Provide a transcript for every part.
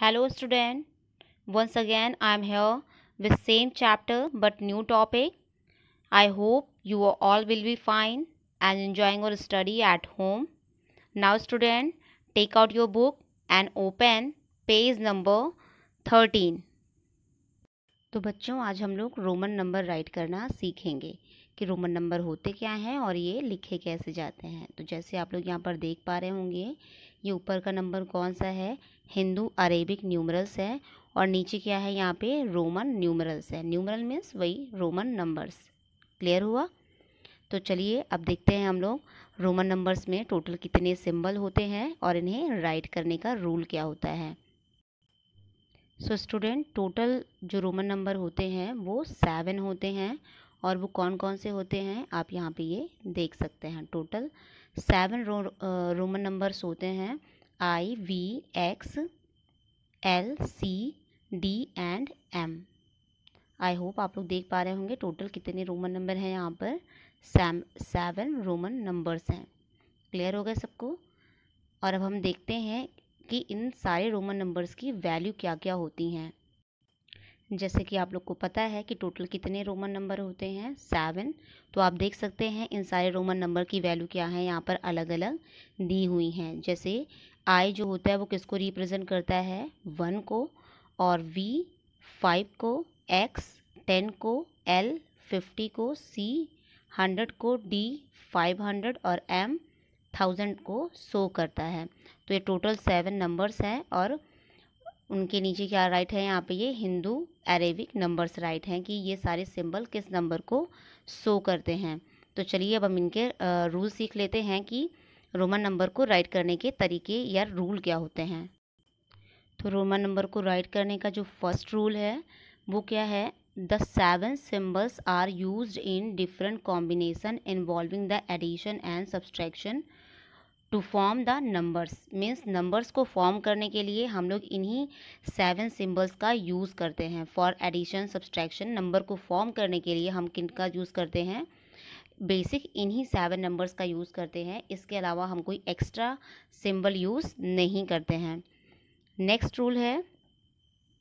Hello student once again I am here with same chapter but new topic I hope you all will be fine and enjoying your study at home now student take out your book and open page number thirteen तो बच्चों आज हम लोग Roman number right करना सीखेंगे कि Roman number होते क्या हैं और ये लिखे कैसे जाते हैं तो जैसे आप लोग यहाँ पर देख पा रहे होंगे ये ऊपर का नंबर कौन सा है हिंदू अरेबिक न्यूमरल्स है और नीचे क्या है यहाँ पे रोमन न्यूमरल्स है न्यूमरल मीन्स वही रोमन नंबर्स क्लियर हुआ तो चलिए अब देखते हैं हम लोग रोमन नंबर्स में टोटल कितने सिंबल होते हैं और इन्हें राइट करने का रूल क्या होता है सो स्टूडेंट टोटल जो रोमन नंबर होते हैं वो सेवन होते हैं और वो कौन कौन से होते हैं आप यहाँ पे ये देख सकते हैं टोटल सेवन रो, रोमन नंबर्स होते हैं I V X L C D and M I hope आप लोग देख पा रहे होंगे टोटल कितने रोमन नंबर हैं यहाँ पर सैम सेवन रोमन नंबर्स हैं क्लियर हो गए सबको और अब हम देखते हैं कि इन सारे रोमन नंबर्स की वैल्यू क्या क्या होती हैं जैसे कि आप लोग को पता है कि टोटल कितने रोमन नंबर होते हैं सेवन तो आप देख सकते हैं इन सारे रोमन नंबर की वैल्यू क्या है यहाँ पर अलग अलग दी हुई हैं जैसे आई जो होता है वो किसको रिप्रेजेंट करता है वन को और वी फाइव को एक्स टेन को एल फिफ्टी को सी हंड्रेड को डी फाइव हंड्रेड और एम थाउजेंड को शो करता है तो ये टोटल सेवन नंबर्स हैं और उनके नीचे क्या राइट है यहाँ पे ये हिंदू अरेबिक नंबर्स राइट हैं कि ये सारे सिंबल किस नंबर को शो करते हैं तो चलिए अब हम इनके रूल सीख लेते हैं कि रोमन नंबर को राइट करने के तरीके या रूल क्या होते हैं तो रोमन नंबर को राइट करने का जो फर्स्ट रूल है वो क्या है the seven symbols are use in different combination involving the addition and subtraction to form the numbers means numbers को फॉर्म करने के लिए हम लोग इन्हीं सेवन सिम्बल्स का यूज़ करते हैं फॉर एडिशन सब्सट्रैक्शन नंबर को फॉर्म करने के लिए हम किन का यूज़ करते हैं बेसिक इन्हीं सेवन नंबर्स का यूज़ करते हैं इसके अलावा हम कोई एक्स्ट्रा सिम्बल यूज़ नहीं करते हैं नेक्स्ट रूल है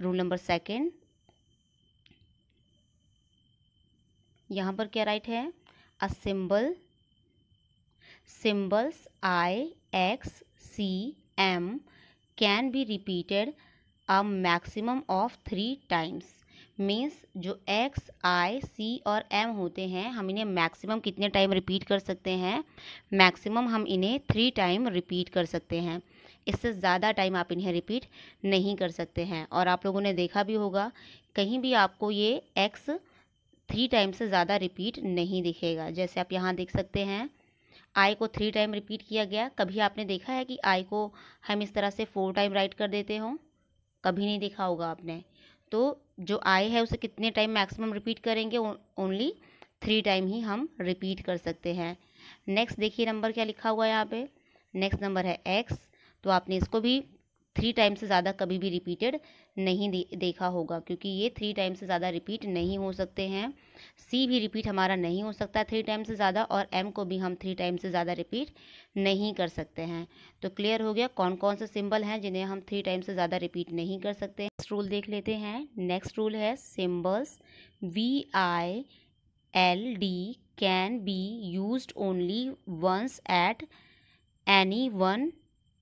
रूल नंबर सेकेंड यहाँ पर क्या राइट है a symbol symbols I, X, C, M can be repeated a maximum of 3 times. Means जो एक्स आई सी और एम होते हैं हम इन्हें मैक्सिमम कितने टाइम रिपीट कर सकते हैं मैक्सिमम हम इन्हें थ्री टाइम रिपीट कर सकते हैं इससे ज़्यादा टाइम आप इन्हें रिपीट नहीं कर सकते हैं और आप लोगों ने देखा भी होगा कहीं भी आपको ये एक्स थ्री टाइम से ज़्यादा रिपीट नहीं दिखेगा जैसे आप यहाँ देख सकते हैं आई को थ्री टाइम रिपीट किया गया कभी आपने देखा है कि आई को हम इस तरह से फोर टाइम राइट कर देते हों कभी नहीं देखा होगा आपने तो जो आई है उसे कितने टाइम मैक्सिमम रिपीट करेंगे ओनली थ्री टाइम ही हम रिपीट कर सकते हैं नेक्स्ट देखिए नंबर क्या लिखा हुआ है यहाँ पे नेक्स्ट नंबर है एक्स तो आपने इसको भी थ्री टाइम्स से ज़्यादा कभी भी रिपीटेड नहीं दे, देखा होगा क्योंकि ये थ्री टाइम्स से ज़्यादा रिपीट नहीं हो सकते हैं सी भी रिपीट हमारा नहीं हो सकता थ्री टाइम्स से ज़्यादा और एम को भी हम थ्री टाइम से ज़्यादा रिपीट नहीं कर सकते हैं तो क्लियर हो गया कौन कौन से सिम्बल हैं जिन्हें हम थ्री टाइम्स से ज़्यादा रिपीट नहीं कर सकते नेक्स्ट रूल देख लेते हैं नेक्स्ट रूल है symbols V I L D can be use only once at any one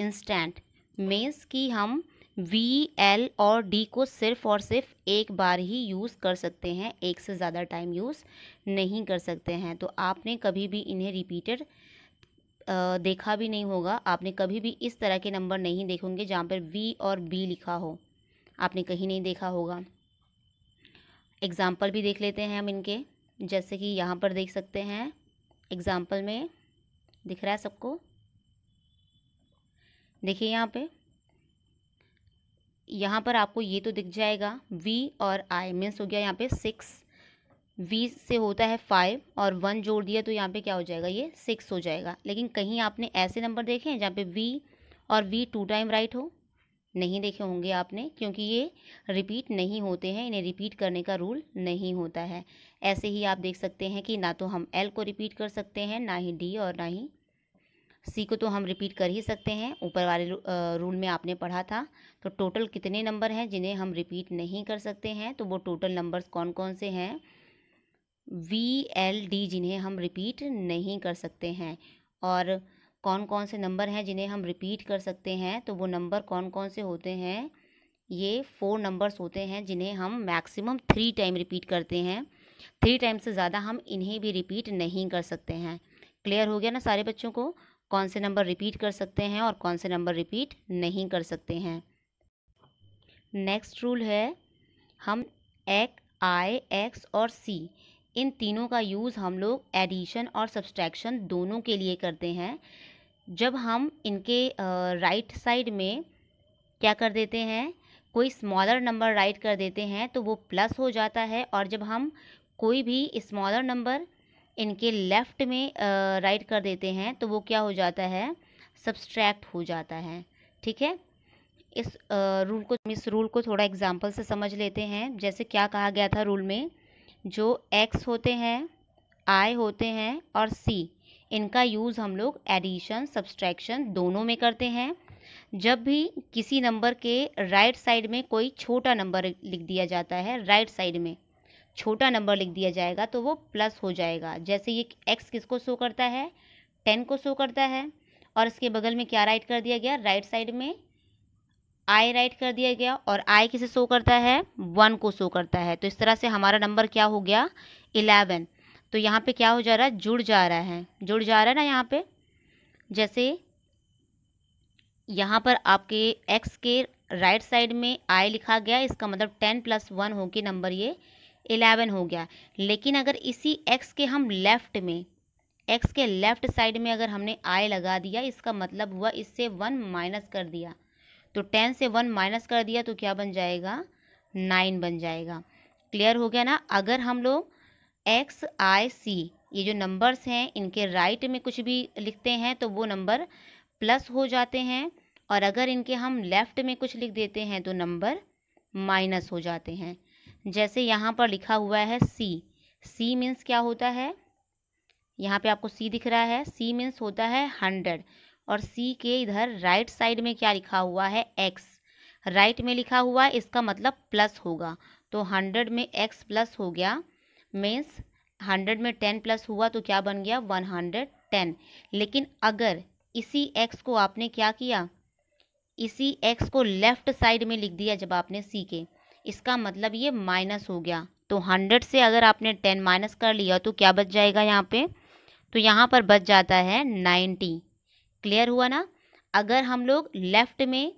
instant means कि हम वी एल और डी को सिर्फ और सिर्फ एक बार ही यूज़ कर सकते हैं एक से ज़्यादा टाइम यूज़ नहीं कर सकते हैं तो आपने कभी भी इन्हें रिपीटेड देखा भी नहीं होगा आपने कभी भी इस तरह के नंबर नहीं देखेंगे जहाँ पर वी और बी लिखा हो आपने कहीं नहीं देखा होगा एग्ज़ाम्पल भी देख लेते हैं हम इनके जैसे कि यहाँ पर देख सकते हैं एग्ज़ाम्पल में दिख रहा है सबको देखिए यहाँ पे यहाँ पर आपको ये तो दिख जाएगा वी और आई मीन्स हो गया यहाँ पे सिक्स वी से होता है फाइव और वन जोड़ दिया तो यहाँ पे क्या हो जाएगा ये सिक्स हो जाएगा लेकिन कहीं आपने ऐसे नंबर देखे हैं जहाँ पे वी और वी टू टाइम राइट हो नहीं देखे होंगे आपने क्योंकि ये रिपीट नहीं होते हैं इन्हें रिपीट करने का रूल नहीं होता है ऐसे ही आप देख सकते हैं कि ना तो हम एल को रिपीट कर सकते हैं ना ही डी और ना ही सी को तो हम रिपीट कर ही सकते हैं ऊपर वाले रूल में आपने पढ़ा था तो टोटल कितने नंबर हैं जिन्हें हम रिपीट नहीं कर सकते हैं तो वो टोटल नंबर्स कौन कौन से हैं वी एल डी जिन्हें हम रिपीट नहीं कर सकते हैं और कौन कौन से नंबर हैं जिन्हें हम रिपीट कर सकते हैं तो वो नंबर कौन कौन से होते हैं ये फोर नंबर्स होते हैं जिन्हें हम मैक्सिमम थ्री टाइम रिपीट करते हैं थ्री टाइम से ज़्यादा हम इन्हें भी रिपीट नहीं कर सकते हैं क्लियर हो गया ना सारे बच्चों को कौन से नंबर रिपीट कर सकते हैं और कौन से नंबर रिपीट नहीं कर सकते हैं नेक्स्ट रूल है हम एक आई एक्स और सी इन तीनों का यूज़ हम लोग एडिशन और सब्सट्रैक्शन दोनों के लिए करते हैं जब हम इनके राइट साइड में क्या कर देते हैं कोई स्मॉलर नंबर राइट कर देते हैं तो वो प्लस हो जाता है और जब हम कोई भी स्मॉलर नंबर इनके लेफ़्ट में राइट कर देते हैं तो वो क्या हो जाता है सब्सट्रैक्ट हो जाता है ठीक है इस रूल को इस रूल को थोड़ा एग्जाम्पल से समझ लेते हैं जैसे क्या कहा गया था रूल में जो एक्स होते हैं आई होते हैं और सी इनका यूज़ हम लोग एडिशन सब्सट्रैक्शन दोनों में करते हैं जब भी किसी नंबर के राइट right साइड में कोई छोटा नंबर लिख दिया जाता है राइट right साइड में छोटा नंबर लिख दिया जाएगा तो वो प्लस हो जाएगा जैसे ये एक्स किसको शो करता है टेन को शो करता है और इसके बगल में क्या राइट कर दिया गया राइट साइड में आई राइट कर दिया गया और आई किसे शो करता है वन को शो करता है तो इस तरह से हमारा नंबर क्या हो गया इलेवन तो यहाँ पे क्या हो जा रहा है जुड़ जा रहा है जुड़ जा रहा है ना यहाँ पे जैसे यहाँ पर आपके एक्स के राइट साइड में आई लिखा गया इसका मतलब टेन प्लस वन हो के नंबर ये इलेवन हो गया लेकिन अगर इसी एक्स के हम लेफ़्ट में एक्स के लेफ़्ट साइड में अगर हमने आई लगा दिया इसका मतलब हुआ इससे वन माइनस कर दिया तो टेन से वन माइनस कर दिया तो क्या बन जाएगा नाइन बन जाएगा क्लियर हो गया ना अगर हम लोग एक्स आई सी ये जो नंबर्स हैं इनके राइट में कुछ भी लिखते हैं तो वो नंबर प्लस हो जाते हैं और अगर इनके हम लेफ़्ट में कुछ लिख देते हैं तो नंबर माइनस हो जाते हैं जैसे यहाँ पर लिखा हुआ है सी सी मीन्स क्या होता है यहाँ पे आपको सी दिख रहा है सी मीन्स होता है हंड्रेड और सी के इधर राइट साइड में क्या लिखा हुआ है एक्स राइट में लिखा हुआ है इसका मतलब प्लस होगा तो हंड्रेड में एक्स प्लस हो गया मीन्स हंड्रेड में टेन प्लस हुआ तो क्या बन गया वन हंड्रेड टेन लेकिन अगर इसी एक्स को आपने क्या किया इसी एक्स को लेफ्ट साइड में लिख दिया जब आपने सी के इसका मतलब ये माइनस हो गया तो हंड्रेड से अगर आपने टेन माइनस कर लिया तो क्या बच जाएगा यहाँ पे तो यहाँ पर बच जाता है नाइन्टी क्लियर हुआ ना अगर हम लोग लेफ्ट में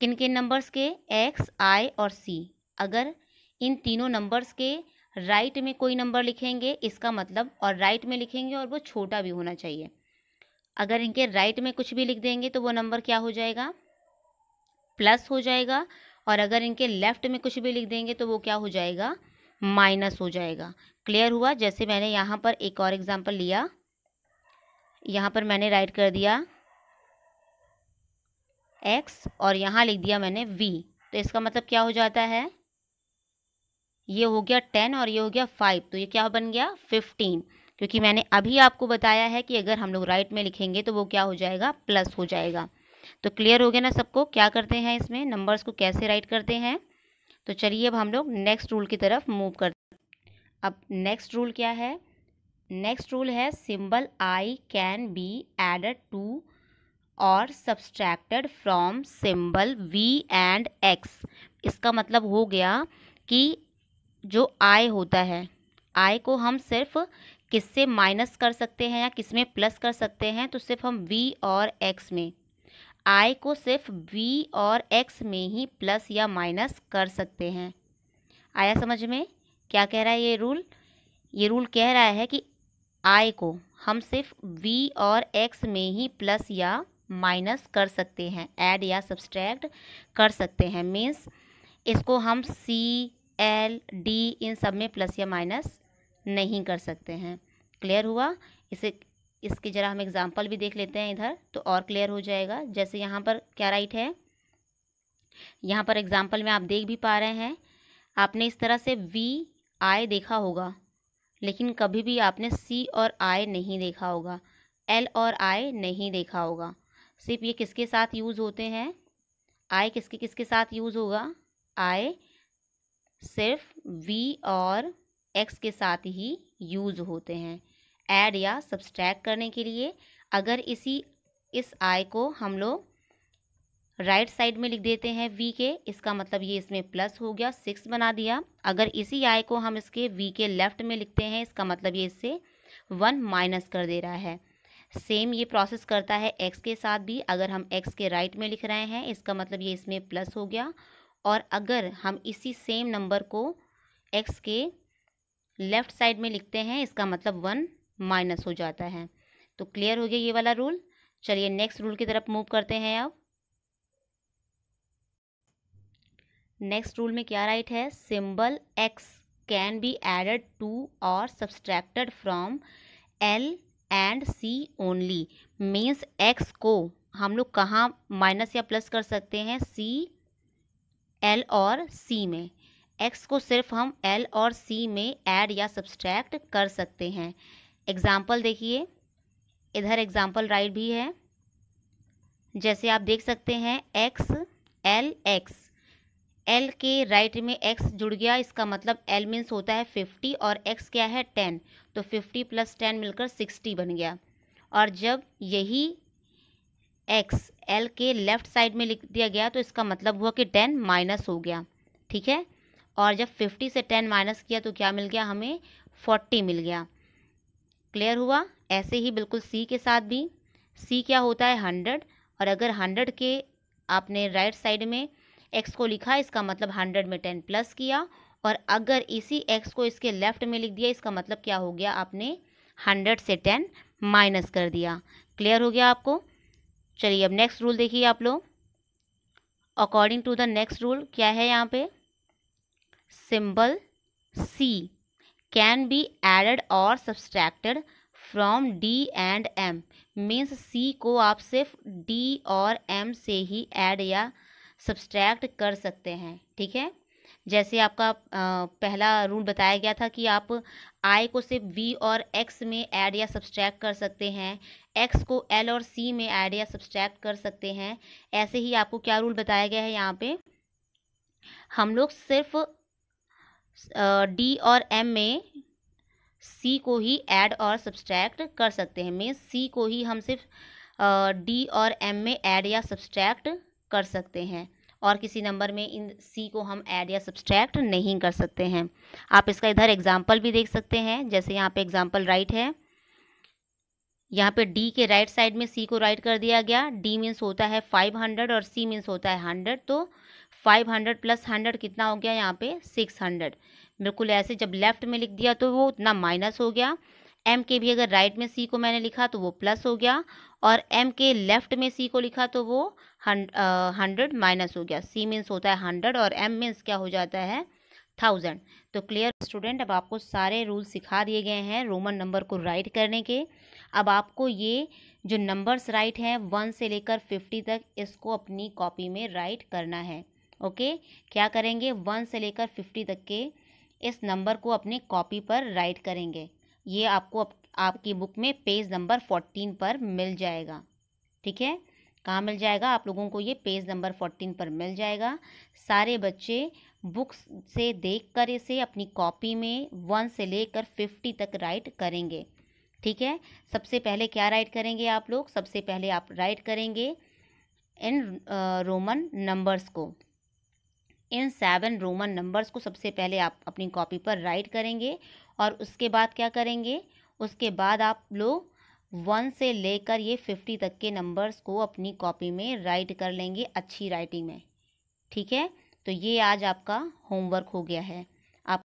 किन किन नंबर्स के एक्स आई और सी अगर इन तीनों नंबर्स के राइट में कोई नंबर लिखेंगे इसका मतलब और राइट में लिखेंगे और वो छोटा भी होना चाहिए अगर इनके राइट में कुछ भी लिख देंगे तो वो नंबर क्या हो जाएगा प्लस हो जाएगा और अगर इनके लेफ्ट में कुछ भी लिख देंगे तो वो क्या हो जाएगा माइनस हो जाएगा क्लियर हुआ जैसे मैंने यहाँ पर एक और एग्जाम्पल लिया यहाँ पर मैंने राइट कर दिया एक्स और यहाँ लिख दिया मैंने वी तो इसका मतलब क्या हो जाता है ये हो गया टेन और ये हो गया फाइव तो ये क्या बन गया फिफ्टीन क्योंकि मैंने अभी आपको बताया है कि अगर हम लोग राइट में लिखेंगे तो वो क्या हो जाएगा प्लस हो जाएगा तो क्लियर हो गया ना सबको क्या करते हैं इसमें नंबर्स को कैसे राइट करते हैं तो चलिए अब हम लोग नेक्स्ट रूल की तरफ मूव करते हैं अब नेक्स्ट रूल क्या है नेक्स्ट रूल है symbol I can be added to और subtracted from symbol V and X इसका मतलब हो गया कि जो आई होता है आई को हम सिर्फ किससे माइनस कर सकते हैं या किस में प्लस कर सकते हैं तो सिर्फ हम वी और एक्स में आई को सिर्फ वी और एक्स में ही प्लस या माइनस कर सकते हैं आया समझ में क्या कह रहा है ये रूल ये रूल कह रहा है कि आय को हम सिर्फ वी और एक्स में ही प्लस या माइनस कर सकते हैं ऐड या सब्सट्रैक्ट कर सकते हैं मीन्स इसको हम सी एल डी इन सब में प्लस या माइनस नहीं कर सकते हैं क्लियर हुआ इसे इसके ज़रा हम एग्ज़ाम्पल भी देख लेते हैं इधर तो और क्लियर हो जाएगा जैसे यहाँ पर क्या राइट है यहाँ पर एग्ज़ाम्पल में आप देख भी पा रहे हैं आपने इस तरह से वी आई देखा होगा लेकिन कभी भी आपने सी और आई नहीं देखा होगा एल और आई नहीं देखा होगा सिर्फ ये किसके साथ यूज़ होते हैं आई किसके किसके साथ यूज़ होगा आई सिर्फ वी और एक्स के साथ ही यूज़ होते हैं ऐड या सब्सट्रैक करने के लिए अगर इसी इस आई को हम लोग राइट right साइड में लिख देते हैं वी के इसका मतलब ये इसमें प्लस हो गया सिक्स बना दिया अगर इसी आई को हम इसके वी के लेफ्ट में लिखते हैं इसका मतलब ये इससे वन माइनस कर दे रहा है सेम ये प्रोसेस करता है एक्स के साथ भी अगर हम एक्स के राइट right में लिख रहे हैं इसका मतलब ये इसमें प्लस हो गया और अगर हम इसी सेम नंबर को एक्स के लेफ़्ट साइड में लिखते हैं इसका मतलब वन माइनस हो जाता है तो क्लियर हो गया ये वाला रूल चलिए नेक्स्ट रूल की तरफ मूव करते हैं अब नेक्स्ट रूल में क्या राइट है symbol X can be added to और subtracted from L and C only means X को हम लोग कहाँ माइनस या प्लस कर सकते हैं सी एल और सी में एक्स को सिर्फ हम एल और सी में ऐड या सब्सट्रैक्ट कर सकते हैं एग्ज़ाम्पल देखिए इधर एग्ज़ाम्पल राइट भी है जैसे आप देख सकते हैं एक्स एल एक्स एल के राइट में एक्स जुड़ गया इसका मतलब एल मीन्स होता है फिफ्टी और एक्स क्या है टेन तो फिफ्टी प्लस टेन मिलकर सिक्सटी बन गया और जब यही एक्स एल के लेफ़्ट साइड में लिख दिया गया तो इसका मतलब हुआ कि टेन माइनस हो गया ठीक है और जब फिफ्टी से टेन माइनस किया तो क्या मिल गया हमें फोर्टी मिल गया क्लियर हुआ ऐसे ही बिल्कुल सी के साथ भी सी क्या होता है हंड्रेड और अगर हंड्रेड के आपने राइट साइड में एक्स को लिखा इसका मतलब हंड्रेड में टेन प्लस किया और अगर इसी एक्स को इसके लेफ्ट में लिख दिया इसका मतलब क्या हो गया आपने हंड्रेड से टेन माइनस कर दिया क्लियर हो गया आपको चलिए अब नेक्स्ट रूल देखिए आप लोग according to the next rule क्या है यहाँ पे symbol C can be added और subtracted from D and M means C को आप सिर्फ डी और एम से ही ऐड या सब्सट्रैक्ट कर सकते हैं ठीक है जैसे आपका पहला रूल बताया गया था कि आप आई को सिर्फ वी और एक्स में ऐड या सब्सट्रैक्ट कर सकते हैं एक्स को एल और सी में ऐड या सब्सट्रैक्ट कर सकते हैं ऐसे ही आपको क्या रूल बताया गया है यहाँ पे हम लोग सिर्फ डी और एम में सी को ही ऐड और सब्सट्रैक्ट कर सकते हैं मीन्स सी को ही हम सिर्फ डी और एम में ऐड या सब्सट्रैक्ट कर सकते हैं और किसी नंबर में इन सी को हम ऐड या सब्सट्रैक्ट नहीं कर सकते हैं आप इसका इधर एग्जाम्पल भी देख सकते हैं जैसे यहाँ पे एग्जाम्पल राइट है यहाँ पे डी के राइट साइड में सी को राइट कर दिया गया डी मीन्स होता है फाइव हंड्रेड और सी मीन्स होता है हंड्रेड तो फाइव हंड्रेड प्लस हंड्रेड कितना हो गया यहाँ पे सिक्स हंड्रेड बिल्कुल ऐसे जब लेफ्ट में लिख दिया तो वो उतना माइनस हो गया एम के भी अगर राइट में सी को मैंने लिखा तो वो प्लस हो गया और एम के लेफ्ट में सी को लिखा तो वो हंड्रेड माइनस हो गया सी मीन्स होता है हंड्रेड और एम मीन्स क्या हो जाता है थाउजेंड तो क्लियर स्टूडेंट अब आपको सारे रूल सिखा दिए गए हैं रोमन नंबर को राइट करने के अब आपको ये जो नंबर्स राइट हैं वन से लेकर फिफ्टी तक इसको अपनी कॉपी में राइट करना है ओके क्या करेंगे वन से लेकर फिफ्टी तक के इस नंबर को अपने कॉपी पर राइट करेंगे ये आपको आपकी बुक में पेज नंबर फोर्टीन पर मिल जाएगा ठीक है कहाँ मिल जाएगा आप लोगों को ये पेज नंबर फोर्टीन पर मिल जाएगा सारे बच्चे बुक्स से देख कर इसे अपनी कॉपी में वन से लेकर फिफ्टी तक राइट करेंगे ठीक है सबसे पहले क्या राइट करेंगे आप लोग सबसे पहले आप राइट करेंगे इन रोमन नंबर्स को इन सेवन रोमन नंबर्स को सबसे पहले आप अपनी कॉपी पर राइट करेंगे और उसके बाद क्या करेंगे उसके बाद आप लोग वन से लेकर ये फिफ्टी तक के नंबर्स को अपनी कॉपी में राइट कर लेंगे अच्छी राइटिंग में ठीक है तो ये आज आपका होमवर्क हो गया है